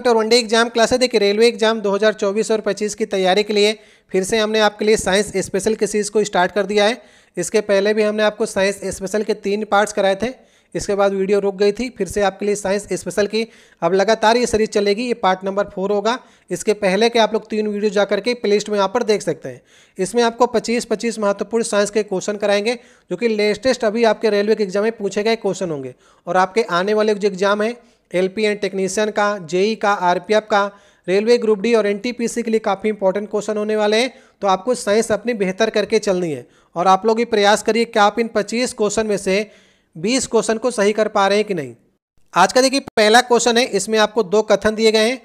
और one day exam क्लासे देखिए रेलवे एग्जाम 2024 और 25 की तैयारी के लिए फिर से हमने आपके लिए साइंस स्पेशल की सीरीज़ को स्टार्ट कर दिया है इसके पहले भी हमने आपको साइंस स्पेशल के तीन पार्ट्स कराए थे इसके बाद वीडियो रुक गई थी फिर से आपके लिए साइंस स्पेशल की अब लगातार ये सीरीज चलेगी ये पार्ट नंबर फोर होगा इसके पहले के आप लोग तीन वीडियो जा करके प्ले लिस्ट में यहाँ पर देख सकते हैं इसमें आपको 25-25 महत्वपूर्ण साइंस के क्वेश्चन कराएंगे जो कि लेटेस्ट अभी आपके रेलवे के एग्जाम में पूछे गए क्वेश्चन होंगे और आपके आने वाले जो एग्जाम हैं एलपी एंड टेक्नीशियन का जेई का आरपीएफ का रेलवे ग्रुप डी और एनटीपीसी के लिए काफ़ी इंपॉर्टेंट क्वेश्चन होने वाले हैं तो आपको साइंस अपनी बेहतर करके चलनी है और आप लोग ये प्रयास करिए कि आप इन 25 क्वेश्चन में से 20 क्वेश्चन को सही कर पा रहे हैं कि नहीं आज का देखिए पहला क्वेश्चन है इसमें आपको दो कथन दिए गए हैं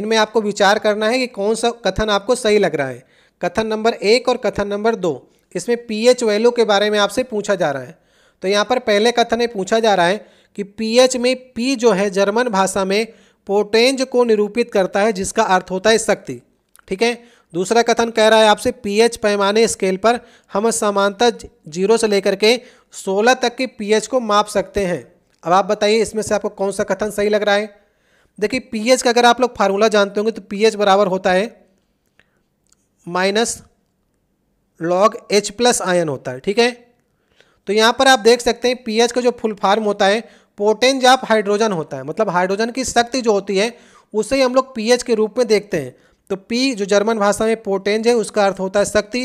इनमें आपको विचार करना है कि कौन सा कथन आपको सही लग रहा है कथन नंबर एक और कथन नंबर दो इसमें पी वैल्यू के बारे में आपसे पूछा जा रहा है तो यहाँ पर पहले कथन पूछा जा रहा है कि पीएच में पी जो है जर्मन भाषा में पोटेंज को निरूपित करता है जिसका अर्थ होता है शक्ति ठीक है दूसरा कथन कह रहा है आपसे पीएच पैमाने स्केल पर हम समानता जीरो से लेकर के सोलह तक के पीएच को माप सकते हैं अब आप बताइए इसमें से आपको कौन सा कथन सही लग रहा है देखिए पीएच का अगर आप लोग फार्मूला जानते होंगे तो पीएच बराबर होता है minus log H plus ion होता है ठीक है तो यहाँ पर आप देख सकते हैं पीएच का जो फुल फार्म होता है पोटेंज ऑफ हाइड्रोजन होता है मतलब हाइड्रोजन की शक्ति जो होती है उसे ही हम लोग पीएच के रूप में देखते हैं तो पी जो जर्मन भाषा में पोटेंज है उसका अर्थ होता है शक्ति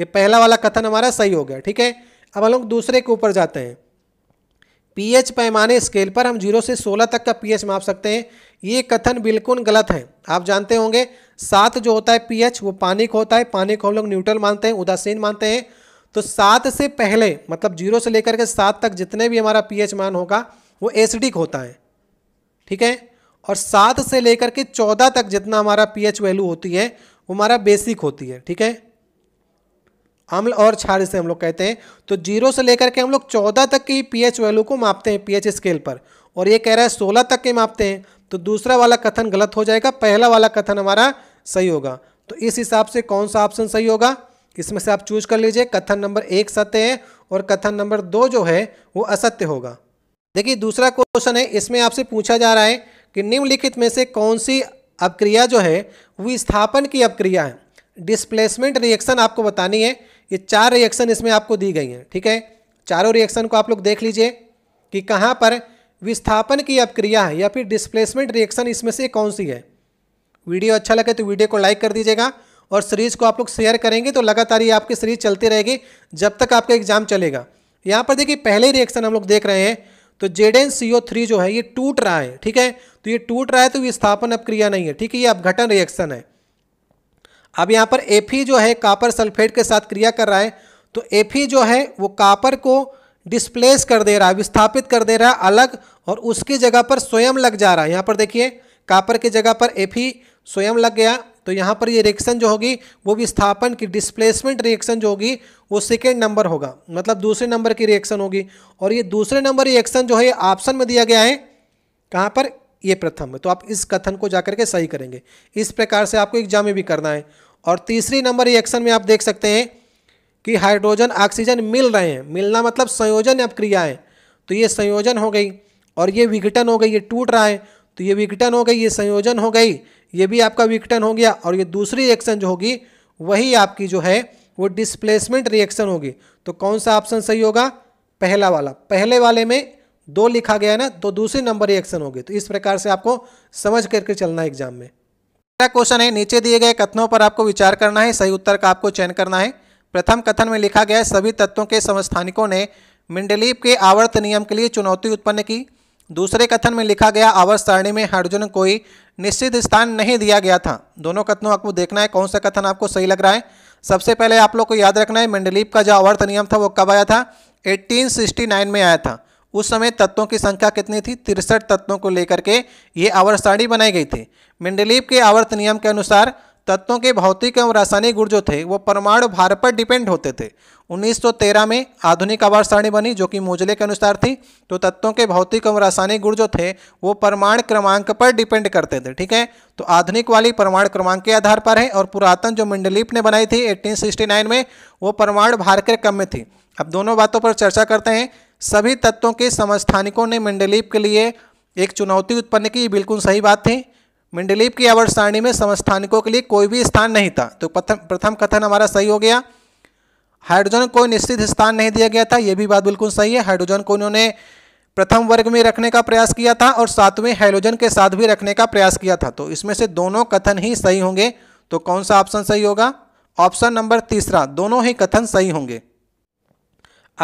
ये पहला वाला कथन हमारा सही हो गया ठीक है अब हम लोग दूसरे के ऊपर जाते हैं पीएच पैमाने स्केल पर हम जीरो से सोलह तक का पीएच माप सकते हैं ये कथन बिल्कुल गलत है आप जानते होंगे सात जो होता है पीएच वो पानी को होता है पानी को हम लोग न्यूट्रल मानते हैं उदासीन मानते हैं तो सात से पहले मतलब जीरो से लेकर के सात तक जितने भी हमारा पीएच मान होगा वो एसिडिक होता है ठीक है और सात से लेकर के चौदह तक जितना हमारा पीएच वैल्यू होती है वो हमारा बेसिक होती है ठीक है अम्ल और क्षार से हम लोग कहते हैं तो जीरो से लेकर के हम लोग चौदह तक की पीएच वैल्यू को मापते हैं पीएच स्केल पर और ये कह रहा है सोलह तक के मापते हैं तो दूसरा वाला कथन गलत हो जाएगा पहला वाला कथन हमारा सही होगा तो इस हिसाब से कौन सा ऑप्शन सही होगा इसमें से आप चूज कर लीजिए कथन नंबर एक सत्य है और कथन नंबर दो जो है वो असत्य होगा देखिए दूसरा क्वेश्चन है इसमें आपसे पूछा जा रहा है कि निम्नलिखित में से कौन सी अपक्रिया जो है विस्थापन की अपक्रिया है डिस्प्लेसमेंट रिएक्शन आपको बतानी है ये चार रिएक्शन इसमें आपको दी गई हैं ठीक है चारों रिएक्शन को आप लोग देख लीजिए कि कहाँ पर विस्थापन की अपक्रिया है या फिर डिस्प्लेसमेंट रिएक्शन इसमें से कौन सी है वीडियो अच्छा लगे तो वीडियो को लाइक कर दीजिएगा और सीरीज़ को आप लोग शेयर करेंगे तो लगातार ये आपकी सीरीज चलती रहेगी जब तक आपका एग्जाम चलेगा यहाँ पर देखिए पहले रिएक्शन हम लोग देख रहे हैं तो एन सी ओ थ्री जो है ये टूट रहा है ठीक है तो ये टूट रहा है तो विस्थापन अपक्रिया नहीं है ठीक है ये अपघटन रिएक्शन है अब यहाँ पर एफी जो है कापर सल्फेट के साथ क्रिया कर रहा है तो एफी जो है वो कापर को डिस्प्लेस कर दे रहा है विस्थापित कर दे रहा है अलग और उसकी जगह पर स्वयं लग जा रहा है यहाँ पर देखिए कापर की जगह पर एफी स्वयं लग गया तो यहाँ पर ये रिएक्शन जो होगी वो विस्थापन की डिस्प्लेसमेंट रिएक्शन जो होगी वो सेकेंड नंबर होगा मतलब दूसरे नंबर की रिएक्शन होगी और ये दूसरे नंबर रिएक्शन जो है ऑप्शन में दिया गया है कहाँ पर ये प्रथम है तो आप इस कथन को जाकर के सही करेंगे इस प्रकार से आपको एग्जाम में भी करना है और तीसरी नंबर रिएक्शन में आप देख सकते हैं कि हाइड्रोजन ऑक्सीजन मिल रहे हैं मिलना मतलब संयोजन अब क्रिया है तो ये संयोजन हो गई और ये विघटन हो गई ये टूट रहा है तो ये विघटन हो गई ये संयोजन हो गई ये भी आपका विघटन हो गया और ये दूसरी रिएक्शन जो होगी वही आपकी जो है वो डिस्प्लेसमेंट रिएक्शन होगी तो कौन सा ऑप्शन सही होगा पहला वाला पहले वाले में दो लिखा गया ना तो दूसरे नंबर रिएक्शन होगी तो इस प्रकार से आपको समझ करके चलना है एग्जाम में पहला क्वेश्चन है नीचे दिए गए कथनों पर आपको विचार करना है सही उत्तर का आपको चयन करना है प्रथम कथन में लिखा गया है सभी तत्वों के समस्थानिकों ने मिंडलीप के आवर्त नियम के लिए चुनौती उत्पन्न की दूसरे कथन में लिखा गया आवर्त सारणी में हाइड्रोजन कोई निश्चित स्थान नहीं दिया गया था दोनों कथनों आपको देखना है कौन सा कथन आपको सही लग रहा है सबसे पहले आप लोग को याद रखना है मंडलीप का जो आवर्त नियम था वो कब आया था 1869 में आया था उस समय तत्वों की संख्या कितनी थी तिरसठ तत्वों को लेकर के ये आवर्त सारणी बनाई गई थी मंडलीप के आवर्त नियम के अनुसार तत्वों के भौतिक एवं रासायनिक गुण जो थे वो परमाणु भार पर डिपेंड होते थे 1913 में आधुनिक आवार सारणी बनी जो कि मोजले के अनुसार थी तो तत्वों के भौतिक एवं रासायनिक गुण जो थे वो परमाणु क्रमांक पर डिपेंड करते थे ठीक है तो आधुनिक वाली परमाणु क्रमांक के आधार पर है और पुरातन जो मंडलीप ने बनाई थी एट्टीन में वो परमाणु भार के क्रम में थी अब दोनों बातों पर चर्चा करते हैं सभी तत्वों के समस्थानिकों ने मंडलीप के लिए एक चुनौती उत्पन्न की बिल्कुल सही बात थी मंडलीप की आवर्त सारणी में समस्थानिकों के लिए कोई भी स्थान नहीं था तो प्रथम कथन हमारा सही हो गया हाइड्रोजन को निश्चित स्थान नहीं दिया गया था यह भी बात बिल्कुल सही है हाइड्रोजन को उन्होंने प्रथम वर्ग में रखने का प्रयास किया था और सातवें हाइड्रोजन के साथ भी रखने का प्रयास किया था तो इसमें से दोनों कथन ही सही होंगे तो कौन सा ऑप्शन सही होगा ऑप्शन नंबर तीसरा दोनों ही कथन सही होंगे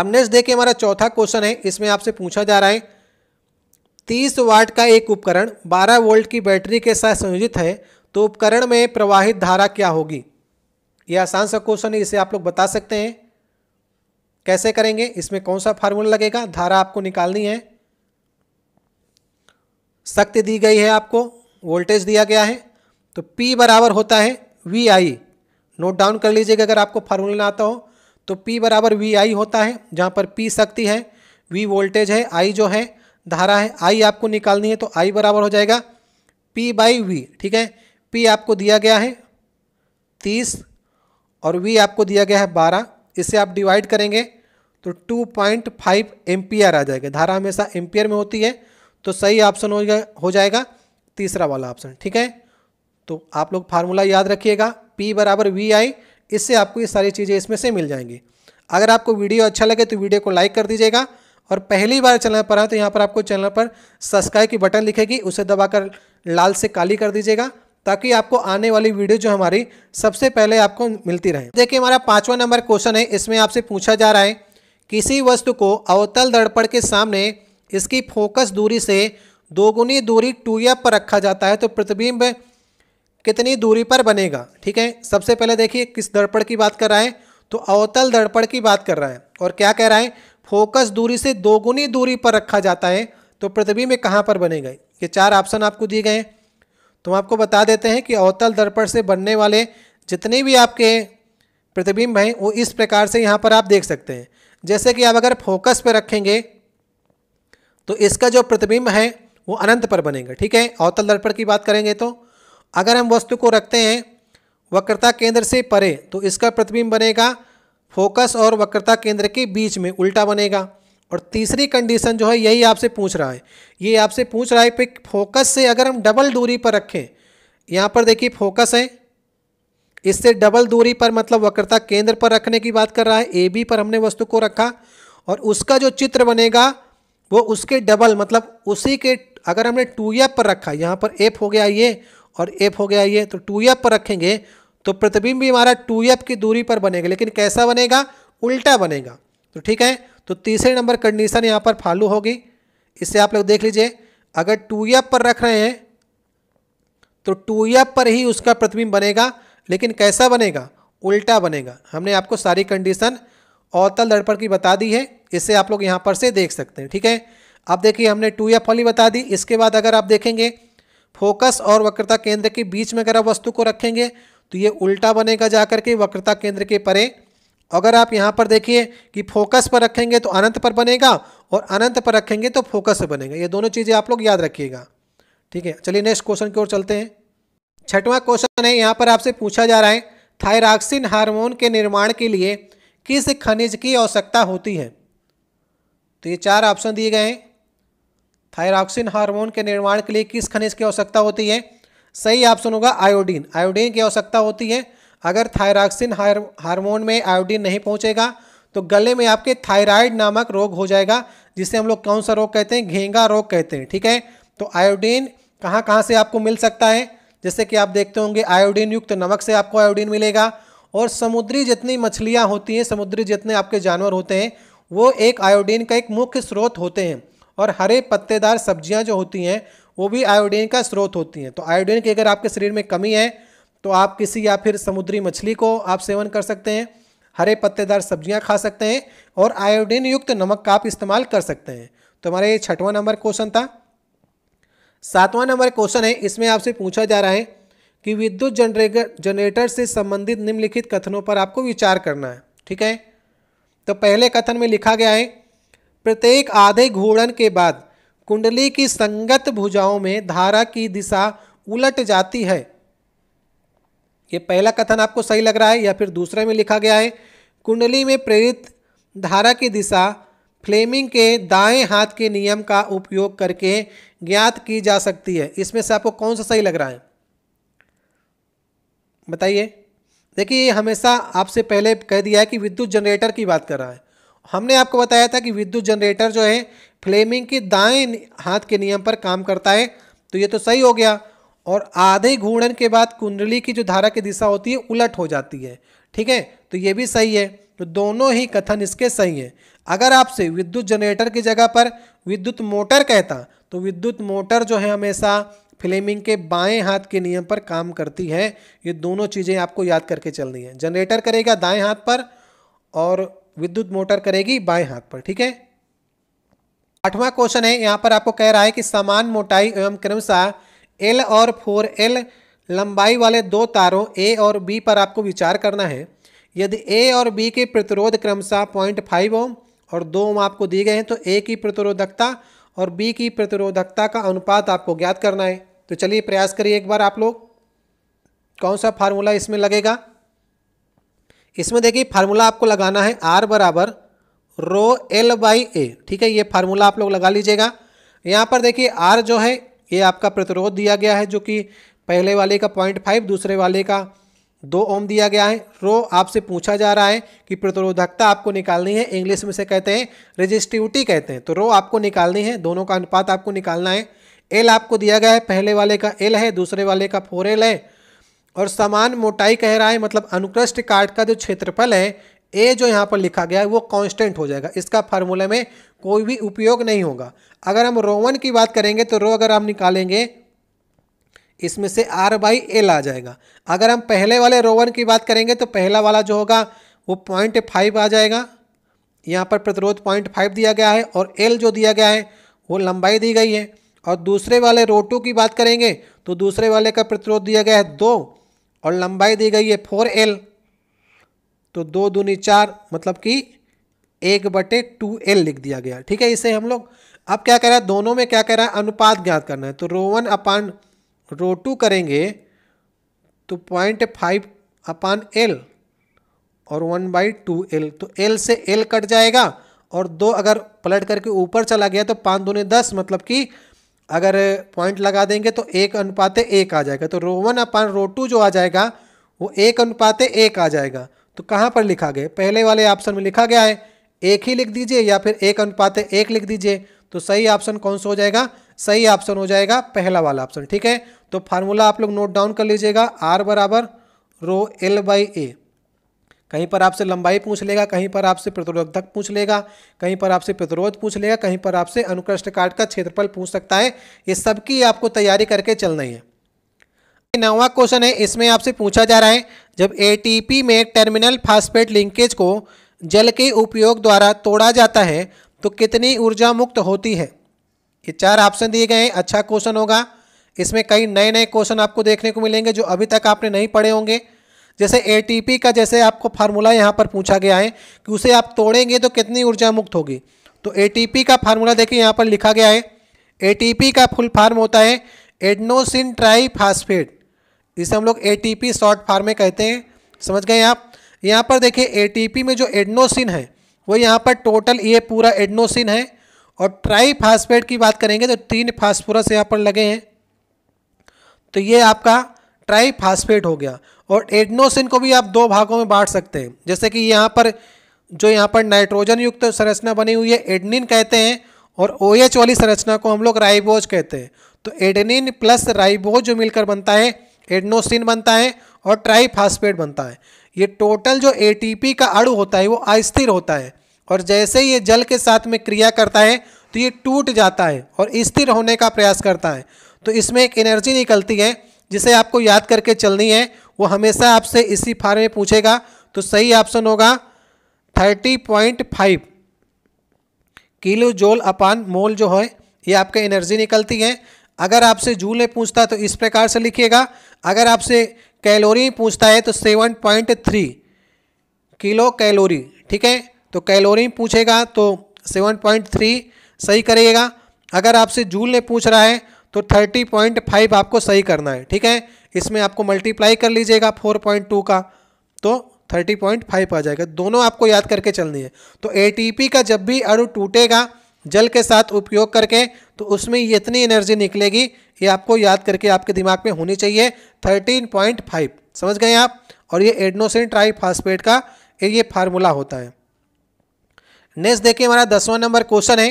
अब नेक्स्ट देखिए हमारा चौथा क्वेश्चन है इसमें आपसे पूछा जा रहा है 30 वाट का एक उपकरण 12 वोल्ट की बैटरी के साथ संयोजित है तो उपकरण में प्रवाहित धारा क्या होगी यह आसान सा क्वेश्चन है इसे आप लोग बता सकते हैं कैसे करेंगे इसमें कौन सा फार्मूला लगेगा धारा आपको निकालनी है शक्ति दी गई है आपको वोल्टेज दिया गया है तो P बराबर होता है वी आई नोट डाउन कर लीजिएगा अगर आपको फार्मूला ना आता हो तो P बराबर वी आई होता है जहाँ पर P शक्ति है V वोल्टेज है I जो है धारा है आई आपको निकालनी है तो आई बराबर हो जाएगा पी बाई वी ठीक है पी आपको दिया गया है तीस और वी आपको दिया गया है बारह इसे आप डिवाइड करेंगे तो टू पॉइंट फाइव एम्पियर आ जाएगा धारा हमेशा एम्पियर में होती है तो सही ऑप्शन हो जाएगा हो जाएगा तीसरा वाला ऑप्शन ठीक है तो आप लोग फार्मूला याद रखिएगा पी बराबर वी आई इससे आपको ये सारी चीज़ें इसमें से मिल जाएंगी अगर आपको वीडियो अच्छा लगे तो वीडियो को लाइक कर दीजिएगा और पहली बार चैनल पर आए तो यहाँ पर आपको चैनल पर सब्सक्राइब की बटन लिखेगी उसे दबाकर लाल से काली कर दीजिएगा ताकि आपको आने वाली वीडियो जो हमारी सबसे पहले आपको मिलती रहे देखिए हमारा पांचवा नंबर क्वेश्चन है इसमें आपसे पूछा जा रहा है किसी वस्तु को अवतल दर्पण के सामने इसकी फोकस दूरी से दोगुनी दूरी टू पर रखा जाता है तो प्रतिबिंब कितनी दूरी पर बनेगा ठीक है सबसे पहले देखिए किस दर्पण की बात कर रहा है तो अवतल दर्पण की बात कर रहा है और क्या कह रहा है फोकस दूरी से दोगुनी दूरी पर रखा जाता है तो पृथ्वी में कहाँ पर बनेगा ये चार ऑप्शन आपको दिए गए हैं तो हम आपको बता देते हैं कि अवतल दर्पण से बनने वाले जितने भी आपके प्रतिबिंब हैं वो इस प्रकार से यहाँ पर आप देख सकते हैं जैसे कि आप अगर फोकस पर रखेंगे तो इसका जो प्रतिबिंब है वो अनंत पर बनेगा ठीक है अवतल दर्पण की बात करेंगे तो अगर हम वस्तु को रखते हैं वक्रता केंद्र से परे तो इसका प्रतिबिंब बनेगा फोकस और वक्रता केंद्र के बीच में उल्टा बनेगा और तीसरी कंडीशन जो है यही आपसे पूछ रहा है ये आपसे पूछ रहा है कि फोकस से अगर हम डबल दूरी पर रखें यहाँ पर देखिए फोकस है इससे डबल दूरी पर मतलब वक्रता केंद्र पर रखने की बात कर रहा है ए बी पर हमने वस्तु को रखा और उसका जो चित्र बनेगा वो उसके डबल मतलब उसी के अगर हमने टू एफ पर रखा यहाँ पर एफ हो गया ये और एफ हो गया ये तो टू एफ पर रखेंगे तो प्रतिबिंब भी हमारा टू एफ की दूरी पर बनेगा लेकिन कैसा बनेगा उल्टा बनेगा तो ठीक है तो तीसरे नंबर कंडीशन यहाँ पर फालू होगी इससे आप लोग देख लीजिए अगर टू एफ पर रख रहे हैं तो टू एफ पर ही उसका प्रतिबिंब बनेगा लेकिन कैसा बनेगा उल्टा बनेगा हमने आपको सारी कंडीशन अवतल दर्पण की बता दी है इससे आप लोग यहाँ पर से देख सकते हैं ठीक है अब देखिए हमने टू एफ वाली बता दी इसके बाद अगर आप देखेंगे फोकस और वक्रता केंद्र के बीच में अगर आप वस्तु को रखेंगे तो ये उल्टा बनेगा जा के वक्रता केंद्र के परे अगर आप यहाँ पर देखिए कि फोकस पर रखेंगे तो अनंत पर बनेगा और अनंत पर रखेंगे तो फोकस पर बनेगा ये दोनों चीज़ें आप लोग याद रखिएगा ठीक है चलिए नेक्स्ट क्वेश्चन की ओर चलते हैं छठवां क्वेश्चन है यहाँ पर आपसे पूछा जा रहा है थायराक्सिन हार्मोन के निर्माण के लिए किस खनिज की आवश्यकता होती है तो ये चार ऑप्शन दिए गए हैं थायराक्सिन हार्मोन के निर्माण के लिए किस खनिज की आवश्यकता होती है सही ऑप्शन होगा आयोडीन आयोडीन की आवश्यकता होती है अगर थायराक्सिन हार्मोन में आयोडीन नहीं पहुंचेगा तो गले में आपके थायराइड नामक रोग हो जाएगा जिसे हम लोग कौन सा रोग कहते हैं घेंगा रोग कहते हैं ठीक है तो आयोडीन कहाँ कहाँ से आपको मिल सकता है जैसे कि आप देखते होंगे आयोडीन युक्त नमक से आपको आयोडीन मिलेगा और समुद्री जितनी मछलियाँ होती हैं समुद्री जितने आपके जानवर होते हैं वो एक आयोडीन का एक मुख्य स्रोत होते हैं और हरे पत्तेदार सब्जियां जो होती हैं वो भी आयोडीन का स्रोत होती हैं तो आयोडीन की अगर आपके शरीर में कमी है तो आप किसी या फिर समुद्री मछली को आप सेवन कर सकते हैं हरे पत्तेदार सब्जियां खा सकते हैं और आयोडीन युक्त नमक का आप इस्तेमाल कर सकते हैं तो हमारा ये छठवां नंबर क्वेश्चन था सातवां नंबर क्वेश्चन है इसमें आपसे पूछा जा रहा है कि विद्युत जनरेटर जनरेटर से संबंधित निम्नलिखित कथनों पर आपको विचार करना है ठीक है तो पहले कथन में लिखा गया है प्रत्येक आधे घूर्णन के बाद कुंडली की संगत भुजाओं में धारा की दिशा उलट जाती है ये पहला कथन आपको सही लग रहा है या फिर दूसरे में लिखा गया है कुंडली में प्रेरित धारा की दिशा फ्लेमिंग के दाएं हाथ के नियम का उपयोग करके ज्ञात की जा सकती है इसमें से आपको कौन सा सही लग रहा है बताइए देखिए हमेशा आपसे पहले कह दिया है कि विद्युत जनरेटर की बात कर रहा है हमने आपको बताया था कि विद्युत जनरेटर जो है फ्लेमिंग की दाएं हाथ के नियम पर काम करता है तो ये तो सही हो गया और आधे घूर्णन के बाद कुंडली की जो धारा की दिशा होती है उलट हो जाती है ठीक है तो ये भी सही है तो दोनों ही कथन इसके सही हैं अगर आपसे विद्युत जनरेटर की जगह पर विद्युत मोटर कहता तो विद्युत मोटर जो है हमेशा फ्लेमिंग के बाएं हाथ के नियम पर काम करती है ये दोनों चीज़ें आपको याद करके चलनी है जनरेटर करेगा दाएं हाथ पर और विद्युत मोटर करेगी बाएं हाथ पर ठीक है आठवां क्वेश्चन है यहाँ पर आपको कह रहा है कि समान मोटाई एवं क्रमशः एल और फोर एल लंबाई वाले दो तारों ए और बी पर आपको विचार करना है यदि ए और बी के प्रतिरोध क्रमशः पॉइंट फाइव ओम और दो ओम आपको दिए गए हैं तो ए की प्रतिरोधकता और बी की प्रतिरोधकता का अनुपात आपको ज्ञात करना है तो चलिए प्रयास करिए एक बार आप लोग कौन सा फार्मूला इसमें लगेगा इसमें देखिए फार्मूला आपको लगाना है आर बराबर रो एल बाई ए ठीक है ये फार्मूला आप लोग लगा लीजिएगा यहाँ पर देखिए आर जो है ये आपका प्रतिरोध दिया गया है जो कि पहले वाले का पॉइंट फाइव दूसरे वाले का दो ओम दिया गया है रो आपसे पूछा जा रहा है कि प्रतिरोधकता आपको निकालनी है इंग्लिश में से कहते हैं रजिस्टिविटी कहते हैं तो रो आपको निकालनी है दोनों का अनुपात आपको निकालना है एल आपको दिया गया है पहले वाले का एल है दूसरे वाले का फोर एल है और समान मोटाई कह रहा है मतलब अनुकृष्ट काट का जो क्षेत्रफल है ए जो यहाँ पर लिखा गया है वो कांस्टेंट हो जाएगा इसका फार्मूला में कोई भी उपयोग नहीं होगा अगर हम रोवन की बात करेंगे तो रो अगर हम निकालेंगे इसमें से आर बाई एल आ जाएगा अगर हम पहले वाले रोवन की बात करेंगे तो पहला वाला जो होगा वो पॉइंट फाइव आ जाएगा यहाँ पर प्रतिरोध पॉइंट फाइव दिया गया है और एल जो दिया गया है वो लंबाई दी गई है और दूसरे वाले रोटू की बात करेंगे तो दूसरे वाले का प्रतिरोध दिया गया है दो और लंबाई दी गई है फोर एल तो दो दूनी चार मतलब कि एक बटे टू एल लिख दिया गया ठीक है इसे हम लोग अब क्या कह रहा है दोनों में क्या कह रहा है अनुपात ज्ञात करना है तो रो वन अपान रो टू करेंगे तो पॉइंट फाइव अपान एल और वन बाई टू एल तो एल से एल कट जाएगा और दो अगर पलट करके ऊपर चला गया तो पाँच दूनी दस मतलब कि अगर पॉइंट लगा देंगे तो एक अनुपात एक आ जाएगा तो रो वन अपान रो टू जो आ जाएगा वो एक अनुपात एक आ जाएगा तो कहाँ पर लिखा गया पहले वाले ऑप्शन में लिखा गया है एक ही लिख दीजिए या फिर एक अनुपात एक लिख दीजिए तो सही ऑप्शन कौन सा हो जाएगा सही ऑप्शन हो जाएगा पहला वाला ऑप्शन ठीक है तो फार्मूला आप लोग नोट डाउन कर लीजिएगा आर बराबर रो एल बाई ए कहीं पर आपसे लंबाई पूछ लेगा कहीं पर आपसे प्रतिरोधक पूछ लेगा कहीं पर आपसे प्रतिरोध पूछ लेगा कहीं पर आपसे अनुकृष्ट काट का क्षेत्रफल पूछ सकता है ये सब की आपको तैयारी करके चलना है नवा क्वेश्चन है इसमें आपसे पूछा जा रहा है जब एटीपी में टर्मिनल फास्फेट लिंकेज को जल के उपयोग द्वारा तोड़ा जाता है तो कितनी ऊर्जा मुक्त होती है ये चार ऑप्शन दिए गए हैं अच्छा क्वेश्चन होगा इसमें कई नए नए क्वेश्चन आपको देखने को मिलेंगे जो अभी तक आपने नहीं पढ़े होंगे जैसे एटीपी का जैसे आपको फार्मूला यहाँ पर पूछा गया है कि उसे आप तोड़ेंगे तो कितनी ऊर्जा मुक्त होगी तो एटीपी का फार्मूला देखिए यहाँ पर लिखा गया है एटीपी का फुल फार्म होता है एडनोसिन ट्राई फास्फेट इसे हम लोग पी शॉर्ट फार्म में कहते हैं समझ गए आप यहाँ पर देखिए पी में जो एडनोसिन है वो यहाँ पर टोटल ये पूरा एडनोसिन है और ट्राई फास्फेट की बात करेंगे तो तीन फास्फोरस यहाँ पर लगे हैं तो ये आपका ट्राई फास्फेट हो गया और एडनोसिन को भी आप दो भागों में बांट सकते हैं जैसे कि यहाँ पर जो यहाँ पर नाइट्रोजन युक्त संरचना बनी हुई है एडनिन कहते हैं और ओ OH वाली संरचना को हम लोग राइबोज कहते हैं तो एडनिन प्लस राइबोज जो मिलकर बनता है एडनोसिन बनता है और ट्राईफास्फेट बनता है ये टोटल जो ए का अड़ु होता है वो अस्थिर होता है और जैसे ये जल के साथ में क्रिया करता है तो ये टूट जाता है और स्थिर होने का प्रयास करता है तो इसमें एक एनर्जी निकलती है जिसे आपको याद करके चलनी है वो हमेशा आपसे इसी फार्म में पूछेगा तो सही ऑप्शन होगा थर्टी पॉइंट फाइव किलो जोल अपान मोल जो है ये आपके एनर्जी निकलती है अगर आपसे जूल में पूछता तो इस प्रकार से लिखिएगा अगर आपसे कैलोरी पूछता है तो seven point three kilo calorie ठीक है तो कैलोरी पूछेगा तो सेवन पॉइंट थ्री सही करिएगा अगर आपसे जूल में पूछ रहा है तो थर्टी पॉइंट फाइव आपको सही करना है ठीक है इसमें आपको मल्टीप्लाई कर लीजिएगा फोर पॉइंट टू का तो थर्टी पॉइंट फाइव आ जाएगा दोनों आपको याद करके चलनी है तो ए का जब भी अड़ु टूटेगा जल के साथ उपयोग करके तो उसमें इतनी एनर्जी निकलेगी ये आपको याद करके आपके दिमाग में होनी चाहिए थर्टीन पॉइंट फाइव समझ गए आप और ये एडनोसिन ट्राईफास्फेट का ये फार्मूला होता है नेक्स्ट देखिए हमारा दसवां नंबर क्वेश्चन है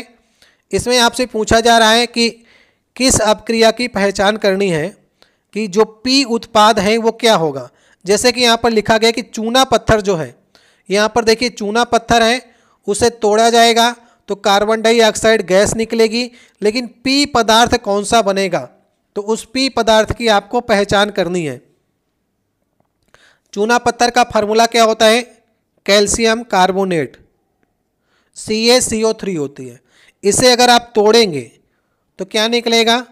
इसमें आपसे पूछा जा रहा है कि किस अपक्रिया की पहचान करनी है कि जो पी उत्पाद है वो क्या होगा जैसे कि यहाँ पर लिखा गया कि चूना पत्थर जो है यहाँ पर देखिए चूना पत्थर है उसे तोड़ा जाएगा तो कार्बन डाइऑक्साइड गैस निकलेगी लेकिन पी पदार्थ कौन सा बनेगा तो उस पी पदार्थ की आपको पहचान करनी है चूना पत्थर का फार्मूला क्या होता है calcium carbonate C A C O three होती है इसे अगर आप तोड़ेंगे तो क्या निकलेगा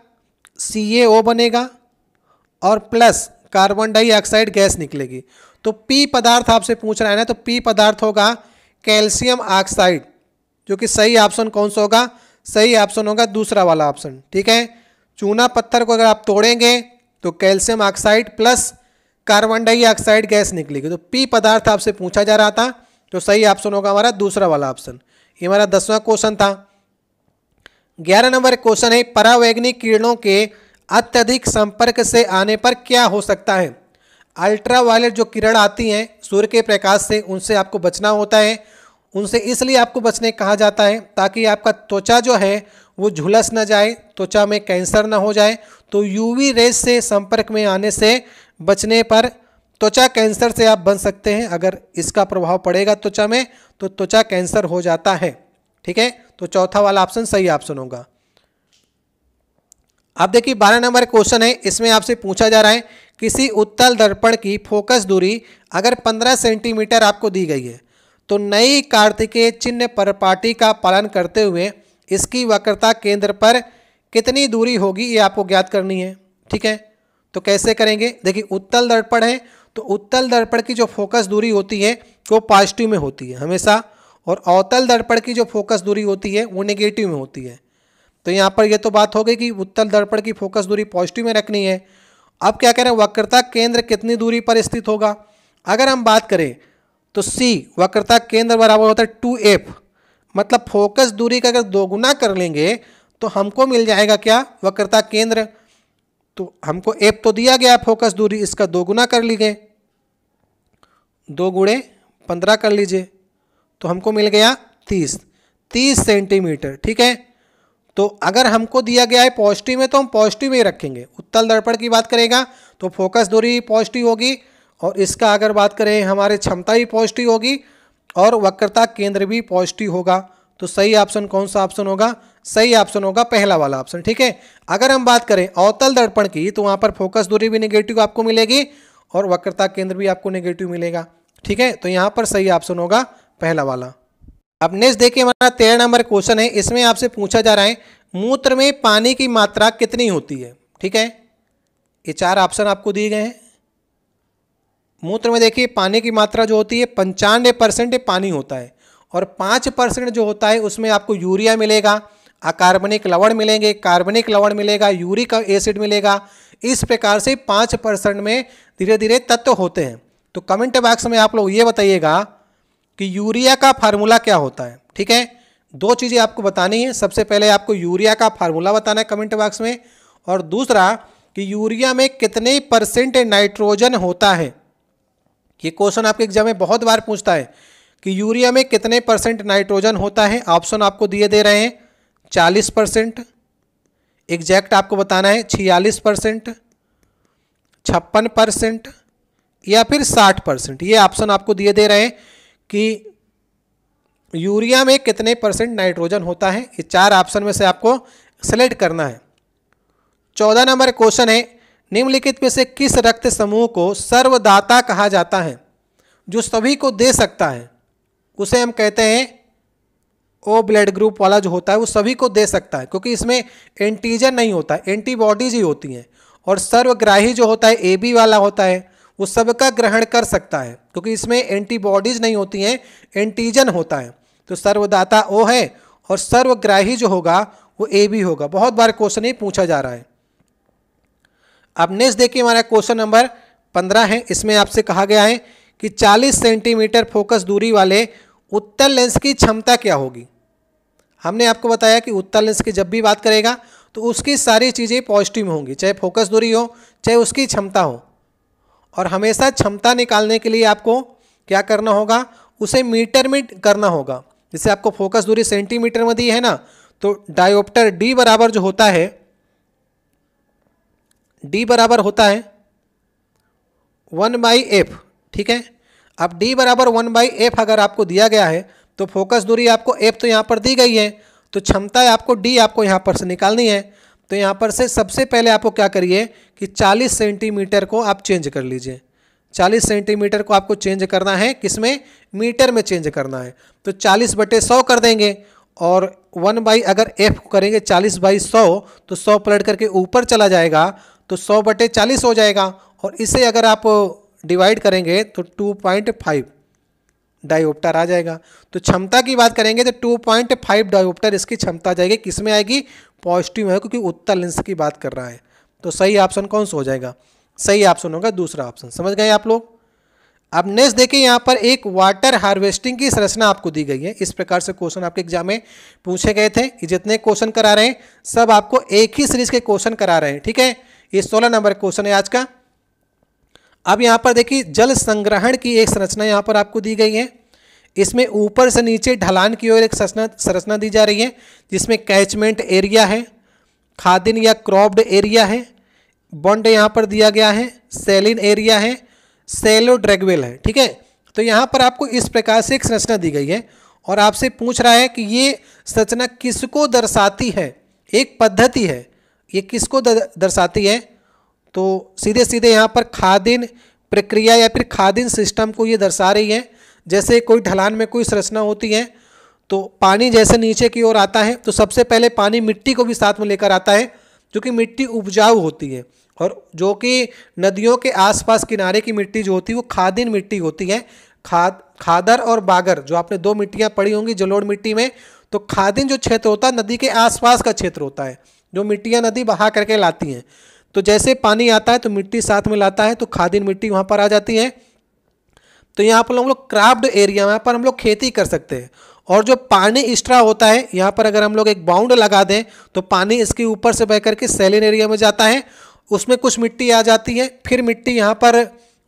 सी ए ओ बनेगा और प्लस कार्बन डाइऑक्साइड गैस निकलेगी तो पी पदार्थ आपसे पूछ रहा है ना तो पी पदार्थ होगा कैल्शियम ऑक्साइड जो कि सही ऑप्शन कौन सा होगा सही ऑप्शन होगा दूसरा वाला ऑप्शन ठीक है चूना पत्थर को अगर आप तोड़ेंगे तो calcium oxide plus carbon dioxide gas निकलेगी तो पी पदार्थ आपसे पूछा जा रहा था तो सही ऑप्शन होगा हमारा दूसरा वाला ऑप्शन ये हमारा दसवां क्वेश्चन था ग्यारह नंबर क्वेश्चन है परावैग्निक किरणों के अत्यधिक संपर्क से आने पर क्या हो सकता है अल्ट्रावायलेट जो किरण आती हैं सूर्य के प्रकाश से उनसे आपको बचना होता है उनसे इसलिए आपको बचने कहा जाता है ताकि आपका त्वचा जो है वो झुलस ना जाए त्वचा में कैंसर ना हो जाए तो यूवी रेज से संपर्क में आने से बचने पर त्वचा कैंसर से आप बन सकते हैं अगर इसका प्रभाव पड़ेगा त्वचा में तो त्वचा कैंसर हो जाता है ठीक है तो चौथा वाला ऑप्शन सही ऑप्शन होगा अब देखिए बारह नंबर क्वेश्चन है इसमें आपसे पूछा जा रहा है किसी उत्तल दर्पण की फोकस दूरी अगर पंद्रह सेंटीमीटर आपको दी गई है तो नई कार्तिकेय चिन्ह परपाटी का पालन करते हुए इसकी वक्रता केंद्र पर कितनी दूरी होगी ये आपको ज्ञात करनी है ठीक है तो कैसे करेंगे देखिए उत्तल दर्पण है तो उत्तल दर्पण की जो फोकस दूरी होती है वो पॉजिटिव में होती है हमेशा और अवतल दर्पण की जो फोकस दूरी होती है वो नेगेटिव में होती है तो यहाँ पर यह तो बात हो गई कि उत्तल दर्पण की फोकस दूरी पॉजिटिव में रखनी है अब क्या कह रहे हैं वक्रता केंद्र कितनी दूरी पर स्थित होगा अगर हम बात करें तो सी वक्रता केंद्र बराबर होता है टू एफ मतलब फोकस दूरी का अगर दोगुना कर लेंगे तो हमको मिल जाएगा क्या वक्रता केंद्र तो हमको एफ तो दिया गया फोकस दूरी इसका दोगुना कर लीजिए दो गुड़े पंद्रह कर लीजिए तो हमको मिल गया तीस तीस सेंटीमीटर ठीक है तो अगर हमको दिया गया है पॉजिटिव में तो हम पॉजिटिव में ही रखेंगे उत्तल दर्पण की बात करेगा तो फोकस दूरी पॉजिटिव होगी और इसका अगर बात करें हमारे क्षमता भी पॉजिटिव होगी और वक्रता केंद्र भी पॉजिटिव होगा तो सही ऑप्शन कौन सा ऑप्शन होगा सही ऑप्शन होगा पहला वाला ऑप्शन ठीक है अगर हम बात करें अवतल दर्पण की तो वहाँ पर फोकस दूरी भी निगेटिव आपको मिलेगी और वक्रता केंद्र भी आपको निगेटिव मिलेगा ठीक है तो यहाँ पर सही ऑप्शन होगा पहला वाला अब नेक्स्ट देखिए हमारा तेरह नंबर क्वेश्चन है इसमें आपसे पूछा जा रहा है मूत्र में पानी की मात्रा कितनी होती है ठीक है ये चार ऑप्शन आपको दिए गए हैं मूत्र में देखिए पानी की मात्रा जो होती है पंचानवे परसेंट पानी होता है और पाँच परसेंट जो होता है उसमें आपको यूरिया मिलेगा अकार्बनिक लवण मिलेंगे कार्बनिक लवण मिलेगा यूरिक एसिड मिलेगा इस प्रकार से पाँच परसेंट में धीरे धीरे तत्व होते हैं तो कमेंट बॉक्स में आप लोग ये बताइएगा कि यूरिया का फार्मूला क्या होता है ठीक है दो चीज़ें आपको बतानी है सबसे पहले आपको यूरिया का फार्मूला बताना है कमेंट बॉक्स में और दूसरा कि यूरिया में कितने परसेंट नाइट्रोजन होता है ये क्वेश्चन आपके एग्जाम में बहुत बार पूछता है कि यूरिया में कितने परसेंट नाइट्रोजन होता है ऑप्शन आपको दिए दे रहे हैं चालीस परसेंट एग्जैक्ट आपको बताना है छियालीस परसेंट छप्पन परसेंट या फिर साठ परसेंट ये ऑप्शन आपको दिए दे रहे हैं कि यूरिया में कितने परसेंट नाइट्रोजन होता है ये चार ऑप्शन में से आपको सेलेक्ट करना है चौदह नंबर क्वेश्चन है निम्नलिखित में से किस रक्त समूह को सर्वदाता कहा जाता है जो सभी को दे सकता है उसे हम कहते हैं ओ ब्लड ग्रुप वाला जो होता है वो सभी को दे सकता है क्योंकि इसमें एंटीजन नहीं होता एंटीबॉडीज ही होती हैं और सर्वग्राही जो होता है ए बी वाला होता है वो सबका ग्रहण कर सकता है क्योंकि इसमें एंटीबॉडीज नहीं होती हैं एंटीजन होता है तो सर्वदाता ओ है और सर्वग्राही जो होगा वो ए भी होगा बहुत बार क्वेश्चन ही पूछा जा रहा है अब नेक्स्ट देखिए हमारा क्वेश्चन नंबर पंद्रह है इसमें आपसे कहा गया है कि 40 सेंटीमीटर फोकस दूरी वाले उत्तर लेंस की क्षमता क्या होगी हमने आपको बताया कि उत्तर लेंस की जब भी बात करेगा तो उसकी सारी चीज़ें पॉजिटिव होंगी चाहे फोकस दूरी हो चाहे उसकी क्षमता हो और हमेशा क्षमता निकालने के लिए आपको क्या करना होगा उसे मीटर में करना होगा जैसे आपको फोकस दूरी सेंटीमीटर में दी है ना तो डायोप्टर डी बराबर जो होता है डी बराबर होता है वन बाई एफ ठीक है अब डी बराबर वन बाई एफ अगर आपको दिया गया है तो फोकस दूरी आपको एफ तो यहाँ पर दी गई है तो क्षमता आपको डी आपको यहाँ पर से निकालनी है तो यहाँ पर से सबसे पहले आपको क्या करिए कि 40 सेंटीमीटर को आप चेंज कर लीजिए 40 सेंटीमीटर को आपको चेंज करना है किसमें मीटर में चेंज करना है तो 40 बटे सौ कर देंगे और वन बाई अगर एफ करेंगे 40 बाई सौ तो 100 पलट करके ऊपर चला जाएगा तो 100 बटे चालीस हो जाएगा और इसे अगर आप डिवाइड करेंगे तो 2.5 डायोप्टर आ जाएगा तो क्षमता की बात करेंगे तो 2.5 डायोप्टर इसकी क्षमता जाएगी किस में आएगी पॉजिटिव है क्योंकि उत्तर लेंस की बात कर रहा है तो सही ऑप्शन कौन सा हो जाएगा सही ऑप्शन होगा दूसरा ऑप्शन समझ गए आप लोग अब नेक्स्ट देखिए यहाँ पर एक वाटर हार्वेस्टिंग की संरचना आपको दी गई है इस प्रकार से क्वेश्चन आपके एग्जाम में पूछे गए थे जितने क्वेश्चन करा रहे हैं सब आपको एक ही सीरीज के क्वेश्चन करा रहे हैं ठीक है ये सोलह नंबर क्वेश्चन है आज का अब यहाँ पर देखिए जल संग्रहण की एक संरचना यहाँ पर आपको दी गई है इसमें ऊपर से नीचे ढलान की ओर एक संरचना संरचना दी जा रही है जिसमें कैचमेंट एरिया है खादिन या क्रॉप्ड एरिया है बॉन्ड यहाँ पर दिया गया है सेलिन एरिया है सेलो ड्रैगवेल है ठीक है तो यहाँ पर आपको इस प्रकार से एक संरचना दी गई है और आपसे पूछ रहा है कि ये संरचना किसको दर्शाती है एक पद्धति है ये किसको दर्शाती है तो सीधे सीधे यहाँ पर खादिन प्रक्रिया या फिर खादिन सिस्टम को ये दर्शा रही है जैसे कोई ढलान में कोई संरचना होती है तो पानी जैसे नीचे की ओर आता है तो सबसे पहले पानी मिट्टी को भी साथ में लेकर आता है जो कि मिट्टी उपजाऊ होती है और जो कि नदियों के आसपास किनारे की मिट्टी जो होती है वो खादिन मिट्टी होती है खाद खादर और बागर जो आपने दो मिट्टियाँ पड़ी होंगी जलोड़ मिट्टी में तो खादिन जो क्षेत्र होता है नदी के आसपास का क्षेत्र होता है जो मिट्टियाँ नदी बहा करके लाती हैं तो जैसे पानी आता है तो मिट्टी साथ में लाता है तो खादिन मिट्टी वहाँ पर आ जाती है तो यहाँ पर हम लोग क्राफ्ट एरिया में पर हम लोग खेती कर सकते हैं और जो पानी एक्स्ट्रा होता है यहाँ पर अगर हम लोग एक बाउंड लगा दें तो पानी इसके ऊपर से बह करके सेलिन एरिया में जाता है उसमें कुछ मिट्टी आ जाती है फिर मिट्टी यहाँ पर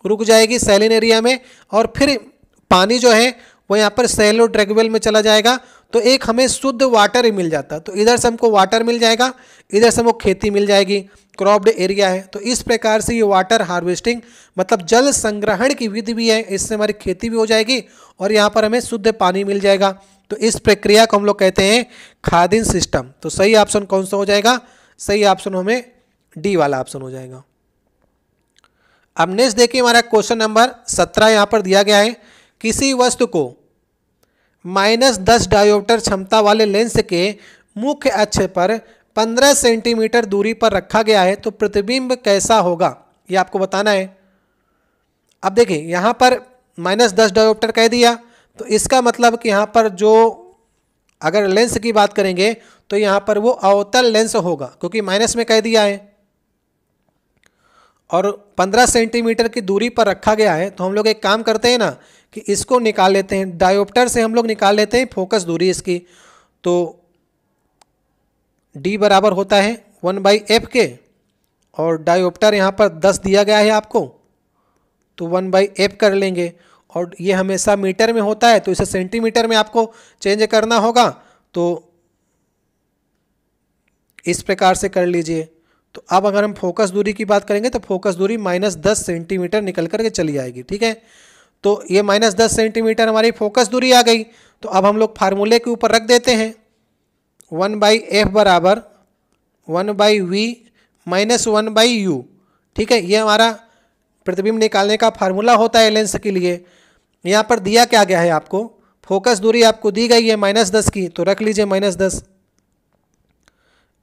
रुक जाएगी सेलिन एरिया में और फिर पानी जो है वो यहाँ पर सेलो ड्रेगवेल में चला जाएगा तो एक हमें शुद्ध वाटर ही मिल जाता तो इधर से हमको वाटर मिल जाएगा इधर से हमको खेती मिल जाएगी क्रॉप्ड एरिया है तो इस प्रकार से ये वाटर हार्वेस्टिंग मतलब जल संग्रहण की विधि भी है इससे हमारी खेती भी हो जाएगी और यहाँ पर हमें शुद्ध पानी मिल जाएगा तो इस प्रक्रिया को हम लोग कहते हैं खादिन सिस्टम तो सही ऑप्शन कौन सा हो जाएगा सही ऑप्शन हमें डी वाला ऑप्शन हो जाएगा अब नेक्स्ट देखिए हमारा क्वेश्चन नंबर सत्रह यहाँ पर दिया गया है किसी वस्तु को माइनस दस डायोप्टर क्षमता वाले लेंस के मुख्य अक्ष पर 15 सेंटीमीटर दूरी पर रखा गया है तो प्रतिबिंब कैसा होगा ये आपको बताना है अब देखिए यहाँ पर माइनस दस डायोप्टर कह दिया तो इसका मतलब कि यहाँ पर जो अगर लेंस की बात करेंगे तो यहाँ पर वो अवतल लेंस होगा क्योंकि माइनस में कह दिया है और 15 सेंटीमीटर की दूरी पर रखा गया है तो हम लोग एक काम करते हैं ना कि इसको निकाल लेते हैं डायोप्टर से हम लोग निकाल लेते हैं फोकस दूरी इसकी तो डी बराबर होता है वन बाई एफ के और डायोप्टर यहाँ पर दस दिया गया है आपको तो वन बाई एफ कर लेंगे और ये हमेशा मीटर में होता है तो इसे सेंटीमीटर में आपको चेंज करना होगा तो इस प्रकार से कर लीजिए तो अब अगर हम फोकस दूरी की बात करेंगे तो फोकस दूरी माइनस दस सेंटीमीटर निकल करके चली आएगी ठीक है तो ये माइनस दस सेंटीमीटर हमारी फोकस दूरी आ गई तो अब हम लोग फार्मूले के ऊपर रख देते हैं वन बाई एफ बराबर one by V minus one by U ठीक है ये हमारा प्रतिबिंब निकालने का फार्मूला होता है लेंस के लिए यहाँ पर दिया क्या गया है आपको फोकस दूरी आपको दी गई है माइनस दस की तो रख लीजिए माइनस दस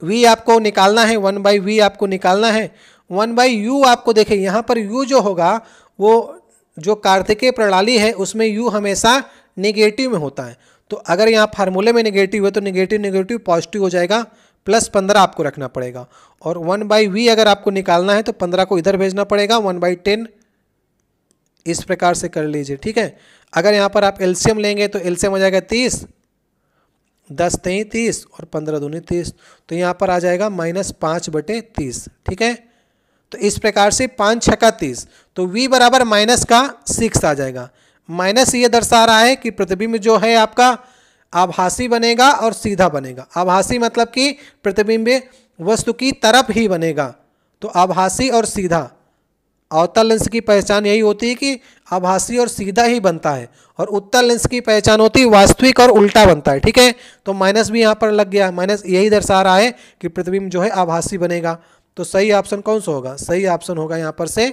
वी आपको निकालना है वन बाई वी आपको निकालना है वन बाई यू आपको देखें यहाँ पर यू जो होगा वो जो कार्तिकीय प्रणाली है उसमें यू हमेशा निगेटिव में होता है तो अगर यहाँ फार्मूले में निगेटिव है तो निगेटिव निगेटिव पॉजिटिव हो जाएगा प्लस पंद्रह आपको रखना पड़ेगा और वन बाई वी अगर आपको निकालना है तो पंद्रह को इधर भेजना पड़ेगा वन बाई टेन इस प्रकार से कर लीजिए ठीक है अगर यहाँ पर आप एल्शियम लेंगे तो एल्शियम हो जाएगा तीस दस तेई तीस और पंद्रह दूनी तीस तो यहाँ पर आ जाएगा माइनस पाँच बटे तीस ठीक है तो इस प्रकार से पाँच का तीस तो वी बराबर माइनस का सिक्स आ जाएगा माइनस ये दर्शा रहा है कि प्रतिबिंब जो है आपका आभासी बनेगा और सीधा बनेगा आभासी मतलब कि प्रतिबिंब वस्तु की तरफ ही बनेगा तो आभासी और सीधा अवतल लेंस की पहचान यही होती है कि आभासी और सीधा ही बनता है और उत्तर लेंस की पहचान होती है वास्तविक और उल्टा बनता है ठीक है तो माइनस भी यहाँ पर लग गया माइनस यही दर्शा रहा है कि प्रतिबिंब जो है आभासी बनेगा तो सही ऑप्शन कौन सा होगा सही ऑप्शन होगा यहाँ पर से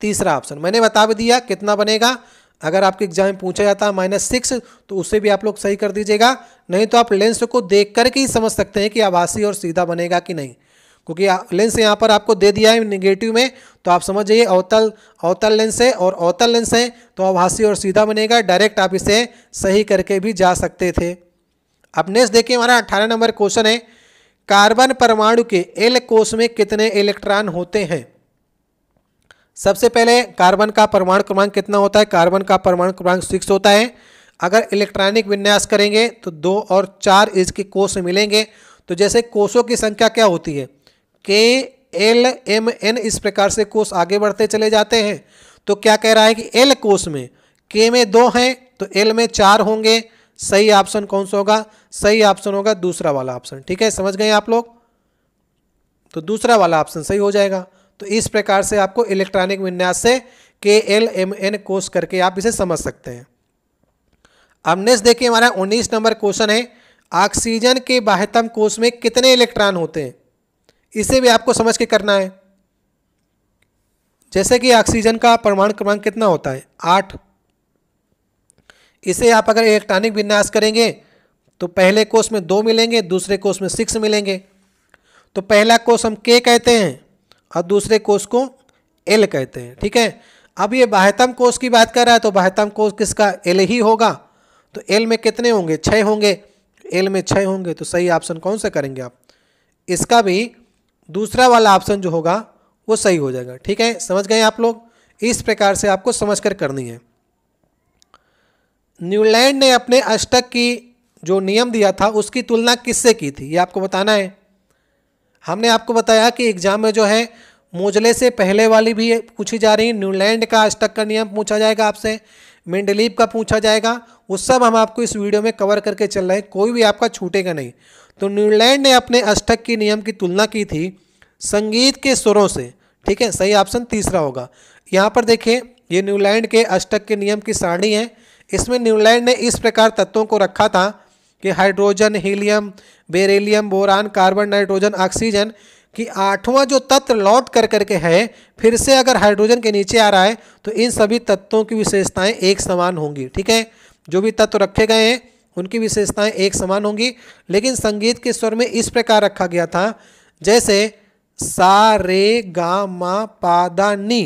तीसरा ऑप्शन मैंने बता भी दिया कितना बनेगा अगर आपके एग्जाम में पूछा जाता है माइनस सिक्स तो उसे भी आप लोग सही कर दीजिएगा नहीं तो आप लेंस को देख करके ही समझ सकते हैं कि आभासी और सीधा बनेगा कि नहीं क्योंकि लेंस यहाँ पर आपको दे दिया है निगेटिव में तो आप समझ जाइए अवतल अवतल लेंस है और अवतल लेंस है तो आभासी और सीधा बनेगा डायरेक्ट आप इसे सही करके भी जा सकते थे अब नेक्स्ट देखिए हमारा अट्ठारह नंबर क्वेश्चन है कार्बन परमाणु के एल कोष में कितने इलेक्ट्रॉन होते हैं सबसे पहले कार्बन का परमाणु क्रमांक कितना होता है कार्बन का परमाणु क्रमांक सिक्स होता है अगर इलेक्ट्रॉनिक विन्यास करेंगे तो दो और चार इसके कोष मिलेंगे तो जैसे कोषों की संख्या क्या होती है के एल एम एन इस प्रकार से कोष आगे बढ़ते चले जाते हैं तो क्या कह रहा है कि एल कोष में के में दो हैं तो एल में चार होंगे सही ऑप्शन कौन सा होगा सही ऑप्शन होगा दूसरा वाला ऑप्शन ठीक है समझ गए आप लोग तो दूसरा वाला ऑप्शन सही हो जाएगा तो इस प्रकार से आपको इलेक्ट्रॉनिक विन्यास से के एल एम एन कोर्स करके आप इसे समझ सकते हैं अब नेक्स्ट देखिए हमारा 19 नंबर क्वेश्चन है ऑक्सीजन के बाह्यतम कोष में कितने इलेक्ट्रॉन होते हैं इसे भी आपको समझ के करना है जैसे कि ऑक्सीजन का परमाणु क्रमांक कितना होता है आठ इसे आप अगर इलेक्ट्रॉनिक विन्यास करेंगे तो पहले कोष में दो मिलेंगे दूसरे कोष में सिक्स मिलेंगे तो पहला कोष हम के कहते हैं और दूसरे कोष को एल कहते हैं ठीक है अब ये बाह्यतम कोष की बात कर रहा है तो बाह्यतम कोष किसका एल ही होगा तो एल में कितने होंगे छः होंगे एल में छः होंगे तो सही ऑप्शन कौन सा करेंगे आप इसका भी दूसरा वाला ऑप्शन जो होगा वो सही हो जाएगा ठीक है समझ गए आप लोग इस प्रकार से आपको समझ कर करनी है न्यूलैंड ने अपने अष्टक की जो नियम दिया था उसकी तुलना किससे की थी ये आपको बताना है हमने आपको बताया कि एग्जाम में जो है मोजले से पहले वाली भी पूछी जा रही है का अष्टक का नियम पूछा जाएगा आपसे मिंडलीप का पूछा जाएगा वो सब हम आपको इस वीडियो में कवर करके चल रहे हैं कोई भी आपका छूटेगा नहीं तो न्यूलैंड ने अपने अष्टक की नियम की तुलना की थी संगीत के स्वरों से ठीक है सही ऑप्शन तीसरा होगा यहाँ पर देखिए ये न्यूलैंड के अष्टक के नियम की सारणी है इसमें न्यूलैंड ने इस प्रकार तत्वों को रखा था कि hydrogen helium beryllium boron carbon nitrogen oxygen कि आठवां जो तत्व लौट कर करके है फिर से अगर हाइड्रोजन के नीचे आ रहा है तो इन सभी तत्वों की विशेषताएं एक समान होंगी ठीक है जो भी तत्व रखे गए हैं उनकी विशेषताएं एक समान होंगी लेकिन संगीत के स्वर में इस प्रकार रखा गया था जैसे सा रे गा मा पादा नी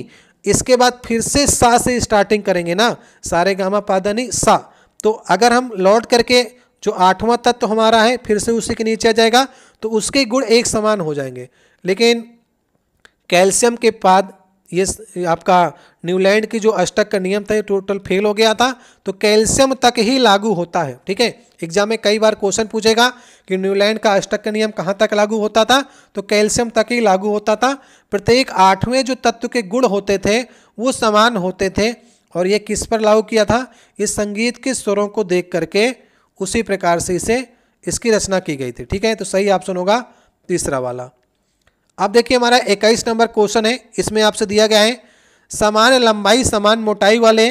इसके बाद फिर से सा से स्टार्टिंग करेंगे ना सारे गामा पादानी सा तो अगर हम लौट करके जो आठवां तत्व तो हमारा है फिर से उसी के नीचे आ जाएगा तो उसके गुण एक समान हो जाएंगे लेकिन कैल्शियम के पाद ये आपका न्यूलैंड की जो अष्टक का नियम था ये टोटल फेल हो गया था तो कैल्शियम तक ही लागू होता है ठीक है एग्जाम में कई बार क्वेश्चन पूछेगा कि न्यूलैंड का अष्टक का नियम कहाँ तक लागू होता था तो कैल्शियम तक ही लागू होता था प्रत्येक आठवें जो तत्व के गुण होते थे वो समान होते थे और ये किस पर लागू किया था ये संगीत के स्वरों को देख करके उसी प्रकार से इसे इसकी रचना की गई थी ठीक है तो सही ऑप्शन होगा तीसरा वाला अब देखिए हमारा इक्कीस नंबर क्वेश्चन है इसमें आपसे दिया गया है समान लंबाई समान मोटाई वाले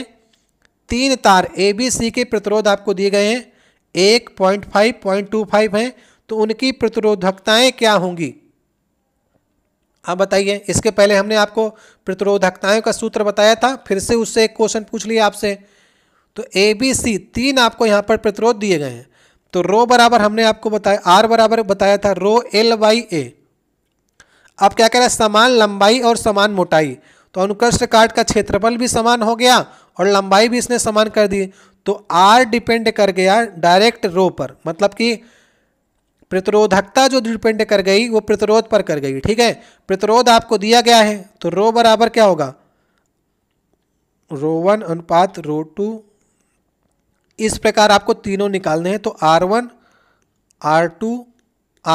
तीन तार ए बी सी के प्रतिरोध आपको दिए गए हैं एक point five point two five हैं तो उनकी प्रतिरोधकताएं क्या होंगी आप बताइए इसके पहले हमने आपको प्रतिरोधकताओं का सूत्र बताया था फिर से उससे एक क्वेश्चन पूछ लिया आपसे तो ए बी सी तीन आपको यहाँ पर प्रतिरोध दिए गए हैं तो रो बराबर हमने आपको बताया आर बराबर बताया था रो एल वाई ए अब क्या कह रहा है समान लंबाई और समान मोटाई तो अनुकृष्ट काट का क्षेत्रफल भी समान हो गया और लंबाई भी इसने समान कर दी तो आर डिपेंड कर गया डायरेक्ट रो पर मतलब कि प्रतिरोधकता जो डिपेंड कर गई वो प्रतिरोध पर कर गई ठीक है प्रतिरोध आपको दिया गया है तो रो बराबर क्या होगा रो वन अनुपात रो टू इस प्रकार आपको तीनों निकालने हैं तो R one R two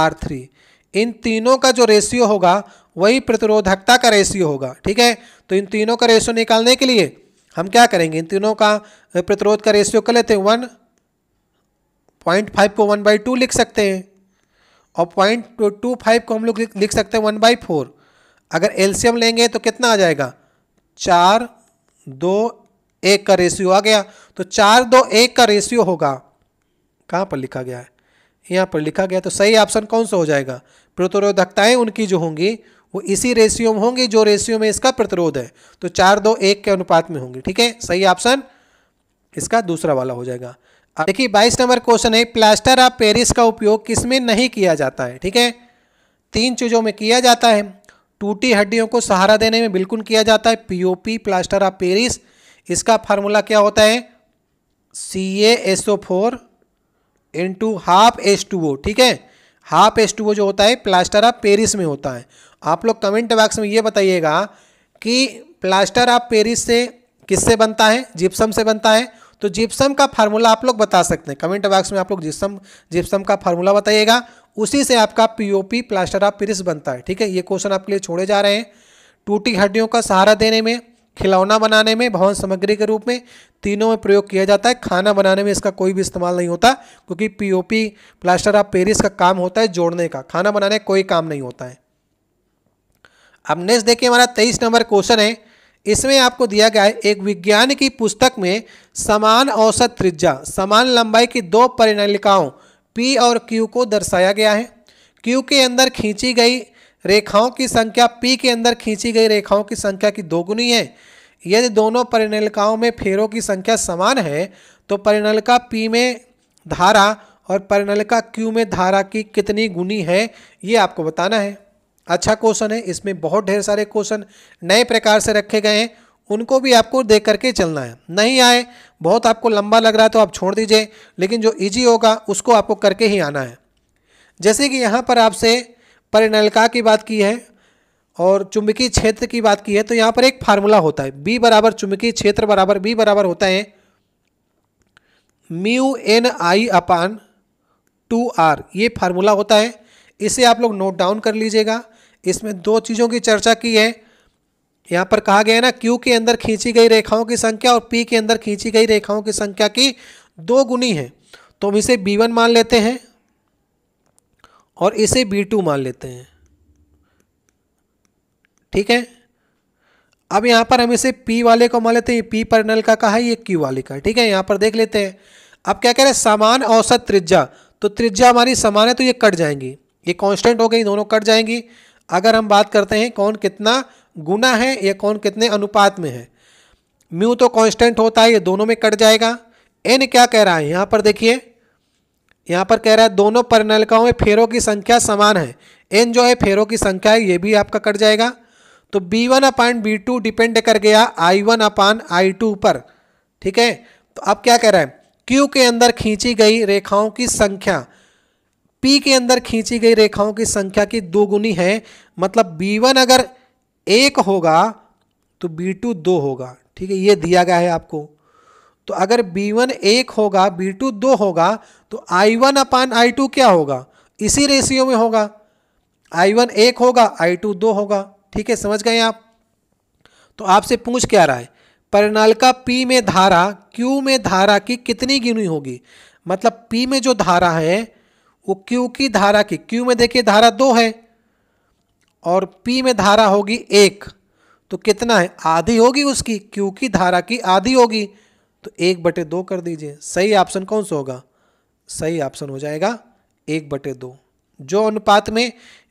R three इन तीनों का जो रेशियो होगा वही प्रतिरोधकता का रेशियो होगा ठीक है तो इन तीनों का रेशियो निकालने के लिए हम क्या करेंगे इन तीनों का प्रतिरोध का रेशियो कर लेते हैं वन पॉइंट फाइव को वन बाई टू लिख सकते हैं और पॉइंट टू फाइव को हम लोग लिख सकते हैं वन बाई फोर अगर एल्शियम लेंगे तो कितना आ जाएगा चार दो एक का रेशियो आ गया तो चार दो एक का रेशियो होगा कहाँ पर लिखा गया है यहाँ पर लिखा गया तो सही ऑप्शन कौन सा हो जाएगा प्रतिरोधकताएं उनकी जो होंगी वो इसी रेशियो में होंगी जो रेशियो में इसका प्रतिरोध है तो चार दो एक के अनुपात में होंगी ठीक है सही ऑप्शन इसका दूसरा वाला हो जाएगा देखिए बाईस नंबर क्वेश्चन है प्लास्टर ऑफ पेरिस का उपयोग किसमें नहीं किया जाता है ठीक है तीन चीज़ों में किया जाता है टूटी हड्डियों को सहारा देने में बिल्कुल किया जाता है पीओपी प्लास्टर ऑफ पेरिस इसका फार्मूला क्या होता है C A S O four into half S two O ठीक है हाफ एस टू ओ जो होता है प्लास्टर ऑफ पेरिस में होता है आप लोग कमेंट बॉक्स में ये बताइएगा कि प्लास्टर ऑफ पेरिस से किससे बनता है जिप्सम से बनता है तो जिप्सम का फार्मूला आप लोग बता सकते हैं कमेंट बॉक्स में आप लोग जिप्सम जिप्सम का फार्मूला बताइएगा उसी से आपका पीओपी प्लास्टर ऑफ पेरिस बनता है ठीक है ये क्वेश्चन आपके लिए छोड़े जा रहे हैं टूटी हड्डियों का सहारा देने में खिलौना बनाने में भवन सामग्री के रूप में तीनों में प्रयोग किया जाता है खाना बनाने में इसका कोई भी इस्तेमाल नहीं होता क्योंकि पीओपी प्लास्टर ऑफ पेरिस का काम होता है जोड़ने का खाना बनाने का कोई काम नहीं होता है अब नेक्स्ट देखिए हमारा तेईस नंबर क्वेश्चन है इसमें आपको दिया गया है एक विज्ञान की पुस्तक में समान औसत त्रिज्या समान लंबाई की दो परिणालिकाओं पी और क्यू को दर्शाया गया है क्यू के अंदर खींची गई रेखाओं की संख्या पी के अंदर खींची गई रेखाओं की संख्या की दोगुनी है यदि दोनों परिनलिकाओं में फेरों की संख्या समान है तो परिनलिका पी में धारा और परिनलिका क्यू में धारा की कितनी गुनी है ये आपको बताना है अच्छा क्वेश्चन है इसमें बहुत ढेर सारे क्वेश्चन नए प्रकार से रखे गए हैं उनको भी आपको देख करके चलना है नहीं आए बहुत आपको लंबा लग रहा है तो आप छोड़ दीजिए लेकिन जो इजी होगा उसको आपको करके ही आना है जैसे कि यहाँ पर आपसे परिनलिका की बात की है और चुंबकीय क्षेत्र की बात की है तो यहाँ पर एक फार्मूला होता है बी बराबर चुंबकीय क्षेत्र बराबर बी बराबर होता है mu N I upon two R ये फार्मूला होता है इसे आप लोग नोट डाउन कर लीजिएगा इसमें दो चीज़ों की चर्चा की है यहाँ पर कहा गया है ना क्यू के अंदर खींची गई रेखाओं की संख्या और पी के अंदर खींची गई रेखाओं की संख्या की दो गुनी है तो हम इसे बी वन मान लेते हैं और इसे बी टू मान लेते हैं ठीक है अब यहाँ पर हम इसे पी वाले को मान लेते हैं पी पर्नल का कहा है ये क्यू वाले का ठीक है यहाँ पर देख लेते हैं अब क्या कह रहे हैं समान औसत त्रिज्या तो त्रिज्या हमारी समान है तो ये कट जाएंगी ये कांस्टेंट हो गई दोनों कट जाएंगी अगर हम बात करते हैं कौन कितना गुना है या कौन कितने अनुपात में है म्यू तो कांस्टेंट होता है ये दोनों में कट जाएगा एन क्या कह रहा है यहाँ पर देखिए यहाँ पर कह रहा है दोनों परिनलिकाओं में फेरों की संख्या समान है एन जो है फेरों की संख्या है ये भी आपका कट जाएगा तो B one upon B two depend कर गया I one upon I to पर ठीक है तो अब क्या कह रहा है क्यू के अंदर खींची गई रेखाओं की संख्या पी के अंदर खींची गई रेखाओं की संख्या की दोगुनी है मतलब बी वन अगर एक होगा तो बी टू दो होगा ठीक है ये दिया गया है आपको तो अगर b1 एक होगा b2 दो होगा तो i1 वन अपान आई क्या होगा इसी रेशियो में होगा i1 एक होगा i2 दो होगा ठीक है समझ गए आप तो आपसे पूछ क्या रहा है परिणालिका P में धारा Q में धारा की कितनी गिनी होगी मतलब P में जो धारा है वो Q की धारा की Q में देखिए धारा दो है और P में धारा होगी एक तो कितना है आधी होगी उसकी Q की धारा की आधी होगी तो एक बटे दो कर दीजिए सही ऑप्शन कौन सा होगा सही ऑप्शन हो जाएगा एक बटे दो जो अनुपात में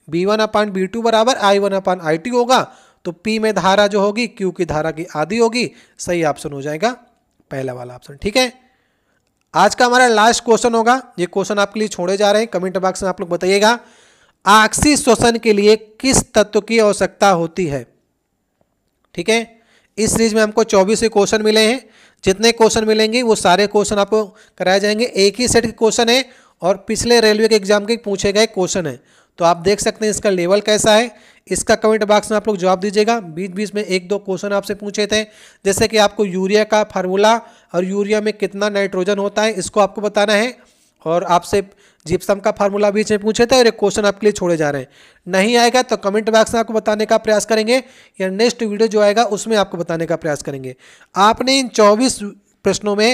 B one upon B two बराबर I one upon I T होगा तो पी में धारा जो होगी क्यू की धारा की आधी होगी सही ऑप्शन हो जाएगा पहला वाला ऑप्शन ठीक है आज का हमारा लास्ट क्वेश्चन होगा ये क्वेश्चन आपके लिए छोड़े जा रहे हैं कमेंट बॉक्स में आप लोग बताइएगा आक्सी श्वसन के लिए किस तत्व की आवश्यकता होती है ठीक है इस सीरीज में हमको चौबीस क्वेश्चन मिले हैं जितने क्वेश्चन मिलेंगे वो सारे क्वेश्चन आपको कराए जाएंगे एक ही सेट के क्वेश्चन है और पिछले रेलवे के एग्जाम के पूछे गए क्वेश्चन है तो आप देख सकते हैं इसका लेवल कैसा है इसका कमेंट बॉक्स में आप लोग जवाब दीजिएगा बीच बीच में एक दो क्वेश्चन आपसे पूछे थे जैसे कि आपको यूरिया का फार्मूला और यूरिया में कितना नाइट्रोजन होता है इसको आपको बताना है और आपसे जिप्सम का फार्मूला बीच में पूछे थे और एक क्वेश्चन आपके लिए छोड़े जा रहे हैं नहीं आएगा तो कमेंट बॉक्स में आपको बताने का प्रयास करेंगे या नेक्स्ट वीडियो जो आएगा उसमें आपको बताने का प्रयास करेंगे आपने इन चौबीस प्रश्नों में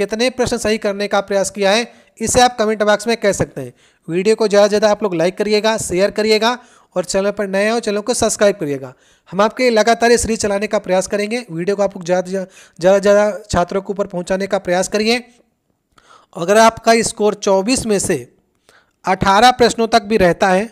कितने प्रश्न सही करने का प्रयास किया है इसे आप कमेंट बॉक्स में कह सकते हैं वीडियो को ज़्यादा से ज़्यादा आप लोग लाइक करिएगा शेयर करिएगा और चैनल पर नए हो चैनल को सब्सक्राइब करिएगा हम आपके लगातार ये सीरीज चलाने का प्रयास करेंगे वीडियो को आप लोग ज़्यादा ज़्यादा ज़्यादा छात्रों के ऊपर पहुँचाने का प्रयास करिए अगर आपका स्कोर चौबीस में से अठारह प्रश्नों तक भी रहता है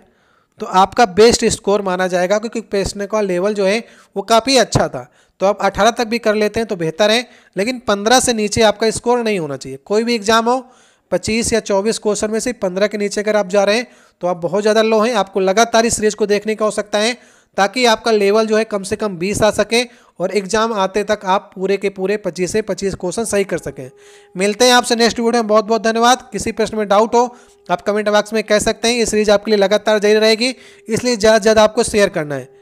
तो आपका बेस्ट स्कोर माना जाएगा क्योंकि प्रश्न का लेवल जो है वो काफ़ी अच्छा था तो आप अठारह तक भी कर लेते हैं तो बेहतर है लेकिन पंद्रह से नीचे आपका स्कोर नहीं होना चाहिए कोई भी एग्ज़ाम हो पच्चीस या चौबीस क्वेश्चन में से पंद्रह के नीचे अगर आप जा रहे हैं तो आप बहुत ज़्यादा लो हैं आपको लगातार इस सीरीज़ को देखने का हो सकता है ताकि आपका लेवल जो है कम से कम बीस आ सके और एग्ज़ाम आते तक आप पूरे के पूरे पच्चीस से पच्चीस क्वेश्चन सही कर सकें मिलते हैं आपसे नेक्स्ट वीडियो में बहुत बहुत धन्यवाद किसी प्रश्न में डाउट हो आप कमेंट बॉक्स में कह सकते हैं ये सीरीज आपके लिए लगातार जारी रहेगी इसलिए ज़्यादा से ज़्यादा आपको शेयर करना है